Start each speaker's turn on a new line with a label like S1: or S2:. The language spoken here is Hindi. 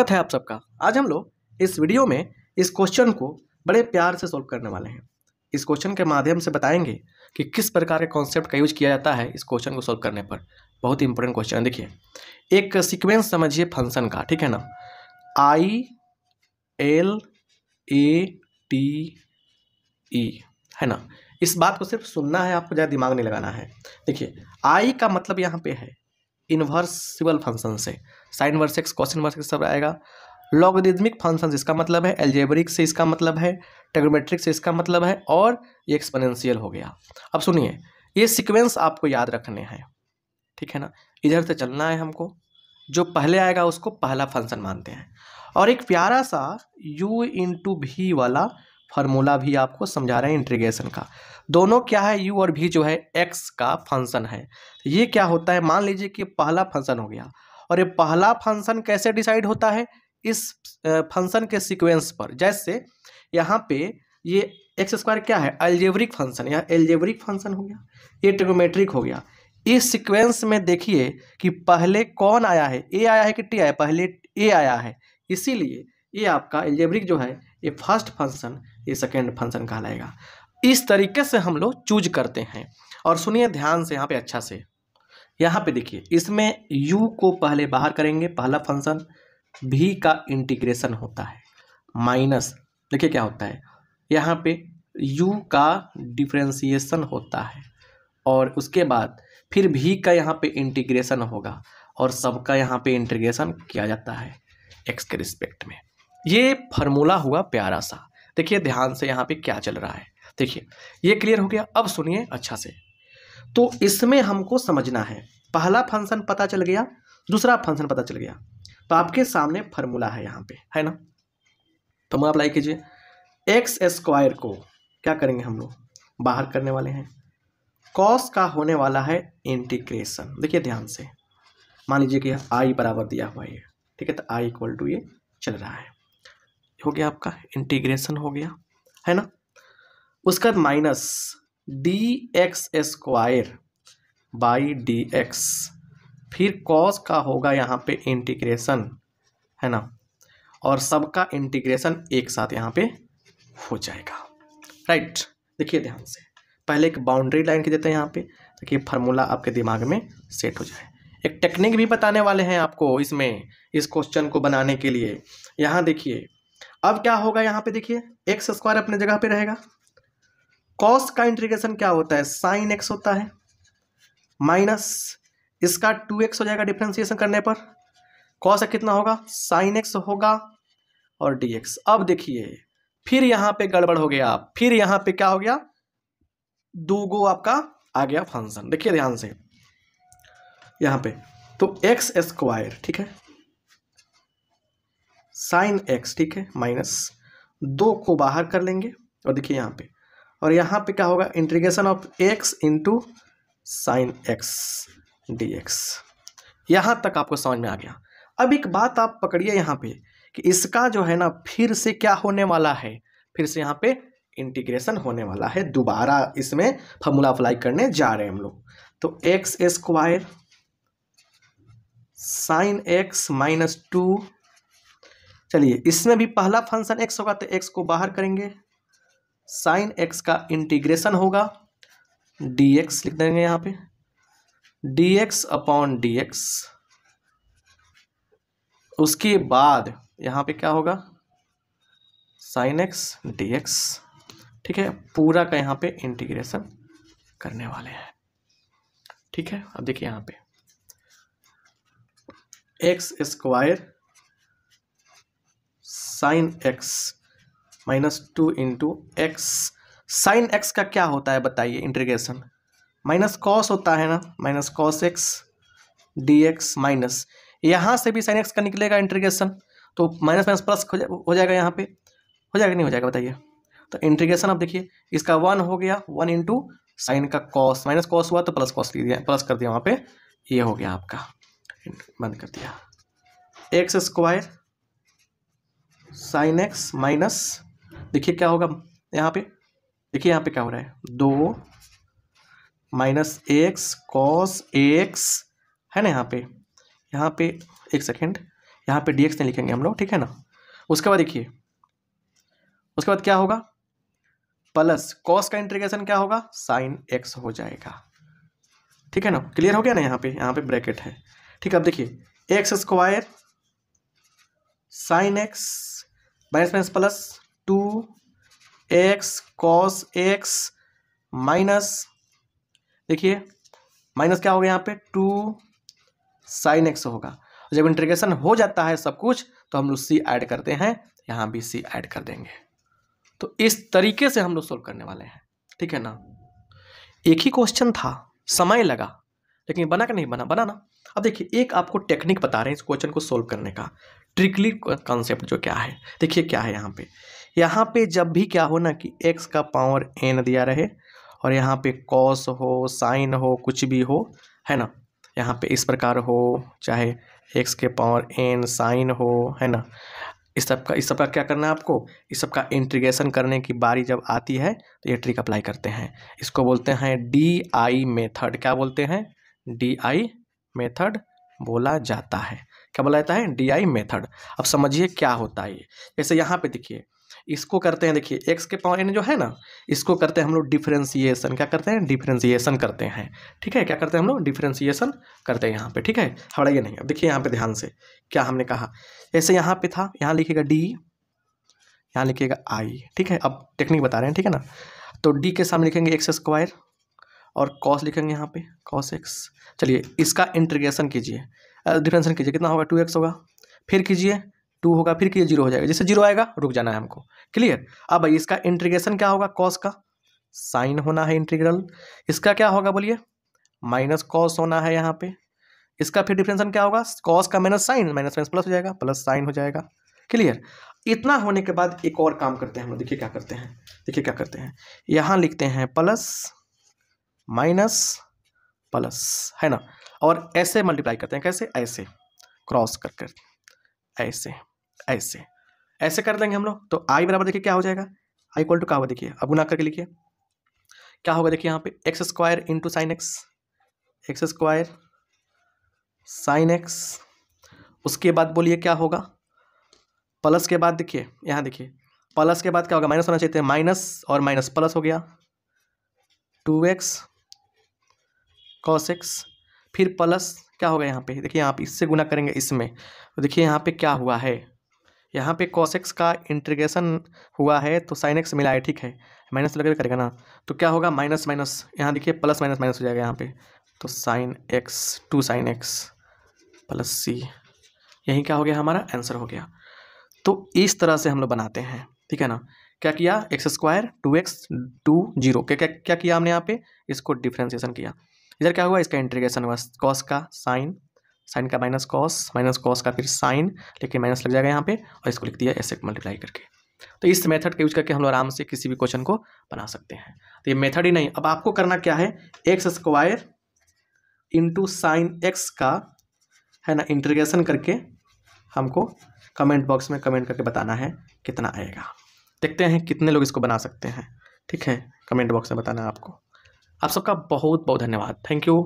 S1: स्वागत है आप सबका आज हम लोग इस वीडियो में इस क्वेश्चन को बड़े प्यार से सॉल्व करने वाले हैं इस क्वेश्चन के माध्यम से बताएंगे कि किस प्रकार के कॉन्सेप्ट का यूज किया जाता है इस क्वेश्चन को सॉल्व करने पर बहुत ही इंपॉर्टेंट क्वेश्चन है देखिए एक सीक्वेंस समझिए फंक्शन का ठीक है ना I L A T E है ना इस बात को सिर्फ सुनना है आपको ज़्यादा दिमाग नहीं लगाना है देखिए आई का मतलब यहाँ पे है इन्वर्सिबल फंक्शन से साइन वर्सेक्स क्वेश्चन वर्सेक्स सब आएगा लॉगरिदमिक फंक्शन इसका मतलब है एल्जेबरिक से इसका मतलब है टेग्रोमेट्रिक से इसका मतलब है और ये एक्सपोनेंशियल हो गया अब सुनिए ये सीक्वेंस आपको याद रखने हैं ठीक है ना इधर से चलना है हमको जो पहले आएगा उसको पहला फंक्शन मानते हैं और एक प्यारा सा u टू भी वाला फार्मूला भी आपको समझा रहे हैं इंट्रीग्रेशन का दोनों क्या है u और भी जो है x का फंक्शन है तो ये क्या होता है मान लीजिए कि पहला फंक्शन हो गया और ये पहला फंक्शन कैसे डिसाइड होता है इस फंक्शन के सीक्वेंस पर जैसे यहाँ पे ये एक्स स्क्वायर क्या है एल्जेवरिक फंक्शन यहाँ एल्जेवरिक फंक्शन हो गया ये ट्रिगोमेट्रिक हो गया इस सीक्वेंस में देखिए कि पहले कौन आया है ए आया है कि टी आया पहले ए आया है इसीलिए ये आपका एल्जेवरिक जो है ये फर्स्ट फंक्शन ये सेकेंड फंक्शन कहलाएगा इस तरीके से हम लोग चूज करते हैं और सुनिए ध्यान से यहाँ पे अच्छा से यहाँ पे देखिए इसमें u को पहले बाहर करेंगे पहला फंक्शन v का इंटीग्रेशन होता है माइनस देखिए क्या होता है यहाँ पे u का डिफ्रेंसीसन होता है और उसके बाद फिर v का यहाँ पे इंटीग्रेशन होगा और सबका यहाँ पे इंटीग्रेशन किया जाता है x के रिस्पेक्ट में ये फार्मूला हुआ प्यारा सा देखिए ध्यान से यहाँ पे क्या चल रहा है देखिए ये क्लियर हो गया अब सुनिए अच्छा से तो इसमें हमको समझना है पहला फंक्शन पता चल गया दूसरा फंक्शन पता चल गया तो आपके सामने फार्मूला है यहाँ पे है ना तो हम अप्लाई कीजिए एक्स स्क्वायर को क्या करेंगे हम लोग बाहर करने वाले हैं कॉस का होने वाला है इंटीग्रेशन देखिए ध्यान से मान लीजिए कि आई बराबर दिया हुआ है ठीक है तो आई इक्वल टू ये चल रहा है हो गया आपका इंटीग्रेशन हो गया है ना उसके बाद minus D X square by D X फिर कॉस का होगा यहाँ पे इंटीग्रेशन है ना और सबका इंटीग्रेशन एक साथ यहाँ पे हो जाएगा राइट देखिए ध्यान से पहले एक बाउंड्री लाइन के देते हैं यहाँ पे ताकि फार्मूला आपके दिमाग में सेट हो जाए एक टेक्निक भी बताने वाले हैं आपको इसमें इस क्वेश्चन को बनाने के लिए यहाँ देखिए अब क्या होगा यहाँ पे देखिए एक्स स्क्वायर अपने जगह पे रहेगा कॉस का इंट्रीगेशन क्या होता है साइन एक्स होता है माइनस इसका टू एक्स हो जाएगा डिफ्रेंसिएशन करने पर कॉस कितना होगा साइन एक्स होगा और डी एक्स अब देखिए फिर यहां पे गड़बड़ हो गया फिर यहां पे क्या हो गया दो गो आपका आ गया फंक्शन देखिए ध्यान से यहां पे तो एक्स स्क्वायर ठीक है साइन एक्स ठीक है माइनस दो को बाहर कर लेंगे और देखिए यहां पे और यहाँ पे क्या होगा integration of X into sine X D X यहाँ तक आपको समझ में आ गया अब एक बात आप पकड़िए यहाँ पे कि इसका जो है ना फिर से क्या होने वाला है फिर से यहाँ पे इंटीग्रेशन होने वाला है दोबारा इसमें फॉर्मूला अप्लाई करने जा रहे हैं हम लोग तो X square sine X minus two चलिए इसमें भी पहला फंक्शन एक्स होगा तो एक्स को बाहर करेंगे साइन एक्स का इंटीग्रेशन होगा डी एक्स लिख देंगे यहाँ पे D X upon D X उसके बाद यहाँ पे क्या होगा साइन एक्स डी एक्स ठीक है पूरा का यहाँ पे इंटीग्रेशन करने वाले हैं ठीक है अब देखिए यहाँ पे X square sine X minus two into X sine x का क्या होता है बताइए इंटीग्रेशन माइनस कॉस होता है ना minus cos X D X minus यहाँ से भी साइन एक्स का निकलेगा इंटीग्रेशन तो माइनस माइनस प्लस हो, जाएगा यहाँ पे हो जाएगा नहीं हो जाएगा बताइए तो इंटीग्रेशन आप देखिए इसका वन हो गया वन इंटू साइन का कॉस माइनस कॉस हुआ तो प्लस कॉस लिख दिया प्लस कर दिया वहाँ पे ये हो गया आपका बंद कर दिया X square sine X minus देखिए क्या होगा यहाँ पे देखिए यहाँ पे क्या हो रहा है दो माइनस एक्स कॉस एक्स है ना यहाँ पे यहाँ पे एक सेकेंड यहाँ पे डीएक्स नहीं लिखेंगे हम लोग ठीक है ना उसके बाद देखिए उसके बाद क्या होगा प्लस कॉस का इंटीग्रेशन क्या होगा साइन एक्स हो जाएगा ठीक है ना क्लियर हो गया ना यहाँ पे यहाँ पे ब्रैकेट है ठीक है अब देखिए X square sine X minus minus plus two x cos X minus देखिए माइनस क्या होगा यहाँ पे टू साइन एक्स होगा जब इंटीग्रेशन हो जाता है सब कुछ तो हम लोग सी ऐड करते हैं यहाँ भी सी ऐड कर देंगे तो इस तरीके से हम लोग सोल्व करने वाले हैं ठीक है ना एक ही क्वेश्चन था समय लगा लेकिन बना कि नहीं बना बना ना अब देखिए एक आपको टेक्निक बता रहे हैं इस क्वेश्चन को सोल्व करने का ट्रिकली कॉन्सेप्ट जो क्या है देखिए क्या है यहाँ पे यहाँ पे जब भी क्या हो ना कि एक्स का पावर एन दिया रहे और यहाँ पे कॉस हो साइन हो कुछ भी हो है ना यहाँ पे इस प्रकार हो चाहे एक्स के पावर एन साइन हो है ना इस सब का इस सब का क्या करना है आपको इस सब का इंट्रीगेशन करने की बारी जब आती है तो ये ट्रिक अप्लाई करते हैं इसको बोलते हैं डी आई मेथड क्या बोलते हैं डी आई मेथड बोला जाता है क्या बोला जाता है डी आई मेथड अब समझिए क्या होता है ये जैसे यहाँ पे देखिए इसको करते हैं देखिए एक्स के पावर एन जो है ना इसको करते हैं हम लोग डिफ्रेंसिएशन क्या करते हैं डिफ्रेंसिएशन करते हैं ठीक है क्या करते हैं हम लोग डिफ्रेंसिएशन करते हैं यहाँ पे ठीक है ये नहीं देखिए यहाँ पे ध्यान से क्या हमने कहा ऐसे यहाँ पे था यहाँ लिखेगा डी यहाँ लिखिएगा आई ठीक है अब टेक्निक बता रहे हैं ठीक है ना तो डी के सामने लिखेंगे एक्स स्क्वायर और कॉस लिखेंगे यहाँ पे कॉस एक्स चलिए इसका इंटीग्रेशन कीजिए डिफ्रेंसन कीजिए कितना होगा टू एक्स होगा फिर कीजिए टू होगा फिर कीजिए जीरो हो जाएगा जैसे जीरो आएगा रुक जाना है हमको क्लियर अब भाई इसका इंट्रीगेशन क्या होगा कॉस का साइन होना है इंटीग्रल इसका क्या होगा बोलिए माइनस कॉस होना है यहाँ पे इसका फिर डिफ्रेंसन क्या होगा कॉस का minus sine minus minus plus हो जाएगा प्लस साइन हो जाएगा क्लियर इतना होने के बाद एक और काम करते हैं हम लोग देखिए क्या करते हैं देखिए क्या करते हैं यहाँ लिखते हैं प्लस माइनस प्लस है ना और ऐसे मल्टीप्लाई करते हैं कैसे ऐसे क्रॉस कर कर ऐसे ऐसे ऐसे कर देंगे हम लोग तो आई बराबर देखिए क्या हो जाएगा आई इक्वल टू का होगा देखिए अब गुना करके लिखिए क्या होगा देखिए यहाँ पे X square into sine X X square sine X उसके बाद बोलिए क्या होगा प्लस के बाद देखिए यहाँ देखिए प्लस के बाद क्या होगा माइनस होना चाहिए माइनस और माइनस प्लस हो गया टू एक्स कॉस एक्स फिर प्लस क्या होगा यहाँ पे देखिए यहाँ पे इससे गुना करेंगे इसमें तो देखिए यहाँ पे क्या हुआ है यहाँ पे cos x का इंटीग्रेशन हुआ है तो sin x मिला है ठीक है माइनस लगे करेगा ना तो क्या होगा माइनस माइनस यहाँ देखिए प्लस माइनस माइनस हो जाएगा यहाँ पे तो sine x two sine x plus c यही क्या हो गया हमारा आंसर हो गया तो इस तरह से हम लोग बनाते हैं ठीक है ना क्या किया x square two x two zero क्या क्या क्या किया हमने यहाँ पे इसको डिफ्रेंसिएशन किया इधर क्या हुआ इसका इंटीग्रेशन हुआ कॉस का साइन साइन का माइनस कॉस माइनस कॉस का फिर साइन लेकिन माइनस लग जाएगा यहाँ पे और इसको लिख दिया ऐसे मल्टीप्लाई करके तो इस मेथड का यूज करके हम लोग आराम से किसी भी क्वेश्चन को बना सकते हैं तो ये मेथड ही नहीं अब आपको करना क्या है x square into sine x का है ना इंटरग्रेशन करके हमको कमेंट बॉक्स में कमेंट करके बताना है कितना आएगा देखते हैं कितने लोग इसको बना सकते हैं ठीक है कमेंट बॉक्स में बताना आपको आप सबका बहुत बहुत धन्यवाद थैंक यू